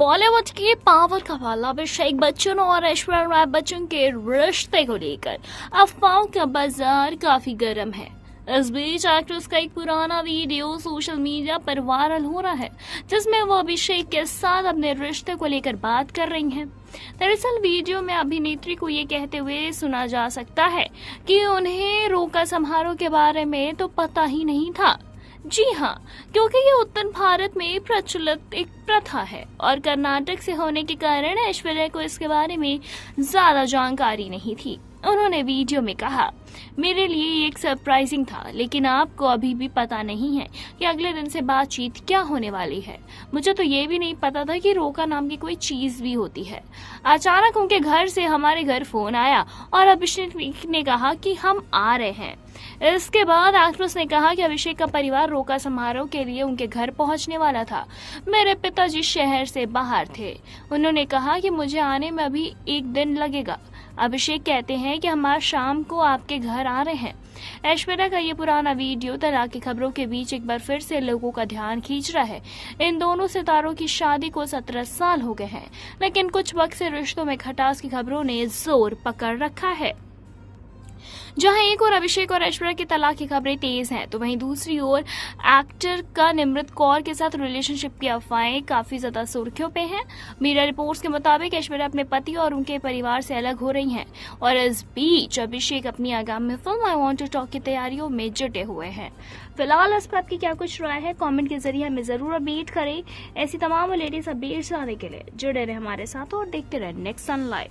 बॉलीवुड के पावर का वाला अभिषेक बच्चन और ऐश्वर्या राय बच्चन के रिश्ते को लेकर अफवाहों का बाजार काफी गर्म है इस बीच एक्ट्रेस का एक पुराना वीडियो सोशल मीडिया पर वायरल हो रहा है जिसमें वो अभिषेक के साथ अपने रिश्ते को लेकर बात कर रही हैं। दरअसल वीडियो में अभिनेत्री को ये कहते हुए सुना जा सकता है कि उन्हें रोका समारोह के बारे में तो पता ही नहीं था जी हाँ क्योंकि ये उत्तर भारत में प्रचलित एक प्रथा है और कर्नाटक से होने के कारण ऐश्वर्या को इसके बारे में ज्यादा जानकारी नहीं थी उन्होंने वीडियो में कहा मेरे लिए ये एक सरप्राइजिंग था लेकिन आपको अभी भी पता नहीं है कि अगले दिन से बातचीत क्या होने वाली है मुझे तो ये भी नहीं पता था कि रोका नाम की कोई चीज भी होती है अचानक उनके घर से हमारे घर फोन आया और अभिषेक ने कहा कि हम आ रहे हैं इसके बाद एक्ट्रेस ने कहा कि अभिषेक का परिवार रोका समारोह के लिए उनके घर पहुंचने वाला था मेरे पिताजी शहर से बाहर थे उन्होंने कहा कि मुझे आने में अभी एक दिन लगेगा अभिषेक कहते हैं कि हम आज शाम को आपके घर आ रहे हैं ऐश्वर्या का ये पुराना वीडियो तलाक की खबरों के बीच एक बार फिर से लोगों का ध्यान खींच रहा है इन दोनों सितारों की शादी को सत्रह साल हो गए हैं लेकिन कुछ वक्त से रिश्तों में खटास की खबरों ने जोर पकड़ रखा है जहां एक और अभिषेक और ऐश्वर्या की तलाक की खबरें तेज हैं तो वहीं दूसरी ओर एक्टर का निमृत कौर के साथ रिलेशनशिप की अफवाहें काफी ज्यादा सुर्खियों पे हैं मीडिया रिपोर्ट्स के मुताबिक ऐश्वर्या अपने पति और उनके परिवार से अलग हो रही हैं और इस बीच अभिषेक अपनी आगामी film I want to talk की तैयारियों में जुटे हुए हैं फिलहाल इस पर आपकी क्या कुछ राय है कॉमेंट के जरिए हमें जरूर अपडेट करें ऐसी तमाम लेडीज अपडेट्स आने के लिए जुड़े रहे हमारे साथ और देखते रहे नेक्स्ट सन लाइव